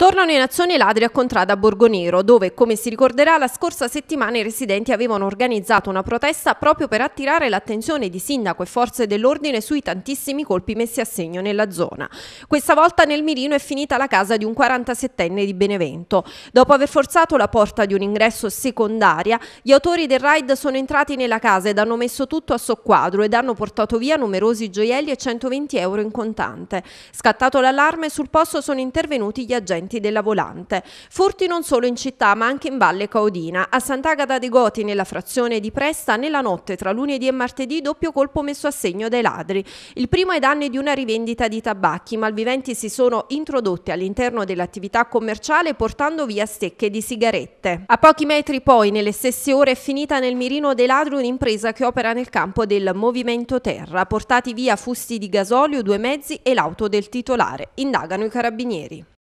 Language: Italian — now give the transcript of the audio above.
Tornano in azione i ladri a Contrada Borgonero, dove, come si ricorderà, la scorsa settimana i residenti avevano organizzato una protesta proprio per attirare l'attenzione di sindaco e forze dell'ordine sui tantissimi colpi messi a segno nella zona. Questa volta nel mirino è finita la casa di un 47enne di Benevento. Dopo aver forzato la porta di un ingresso secondaria, gli autori del raid sono entrati nella casa ed hanno messo tutto a soqquadro ed hanno portato via numerosi gioielli e 120 euro in contante. Scattato l'allarme, sul posto sono intervenuti gli agenti dipendenti della Volante. Furti non solo in città ma anche in Valle Caudina. A Sant'Agata de Goti, nella frazione di Presta, nella notte tra lunedì e martedì, doppio colpo messo a segno dai ladri. Il primo ai danni di una rivendita di tabacchi. I malviventi si sono introdotti all'interno dell'attività commerciale portando via stecche di sigarette. A pochi metri poi, nelle stesse ore, è finita nel mirino dei ladri un'impresa che opera nel campo del Movimento Terra. Portati via fusti di gasolio, due mezzi e l'auto del titolare. Indagano i carabinieri.